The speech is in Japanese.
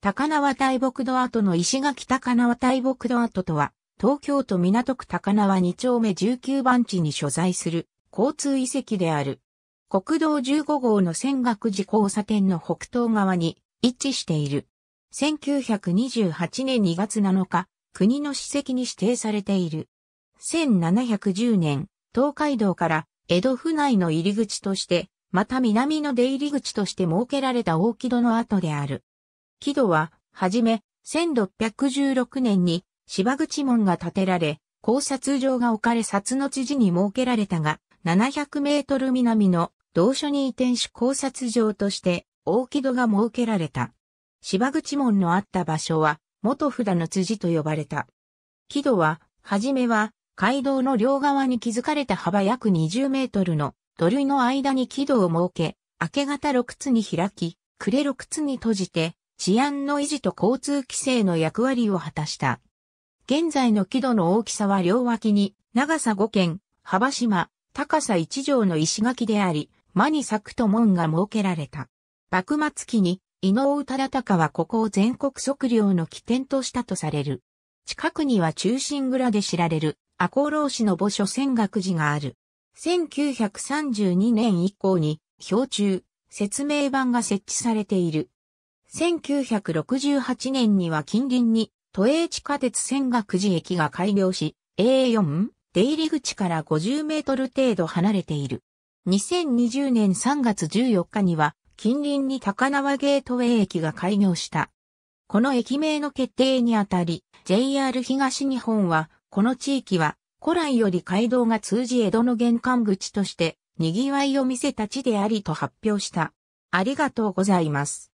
高輪大木戸跡の石垣高輪大木戸跡とは、東京都港区高輪2丁目19番地に所在する交通遺跡である。国道15号の仙岳寺交差点の北東側に位置している。1928年2月7日、国の史跡に指定されている。1710年、東海道から江戸府内の入り口として、また南の出入り口として設けられた大木戸の跡である。木戸は、はじめ、1616年に芝口門が建てられ、考察場が置かれ札の知事に設けられたが、700メートル南の同所に移転し考察場として大木戸が設けられた。芝口門のあった場所は元札の辻と呼ばれた。木戸は、はじめは街道の両側に築かれた幅約20メートルの土塁の間に木戸を設け、明け方6つに開き、暮れ6つに閉じて、治安の維持と交通規制の役割を果たした。現在の木戸の大きさは両脇に長さ5軒、幅島、高さ1畳の石垣であり、間に咲くと門が設けられた。幕末期に伊能忠敬はここを全国測量の起点としたとされる。近くには中心蔵で知られる赤穂浪士の墓所仙岳寺がある。1932年以降に、標柱、説明板が設置されている。1968年には近隣に都営地下鉄線が9時駅が開業し、A4 出入り口から50メートル程度離れている。2020年3月14日には近隣に高輪ゲートウェイ駅が開業した。この駅名の決定にあたり、JR 東日本は、この地域は、古来より街道が通じ江戸の玄関口として、賑わいを見せた地でありと発表した。ありがとうございます。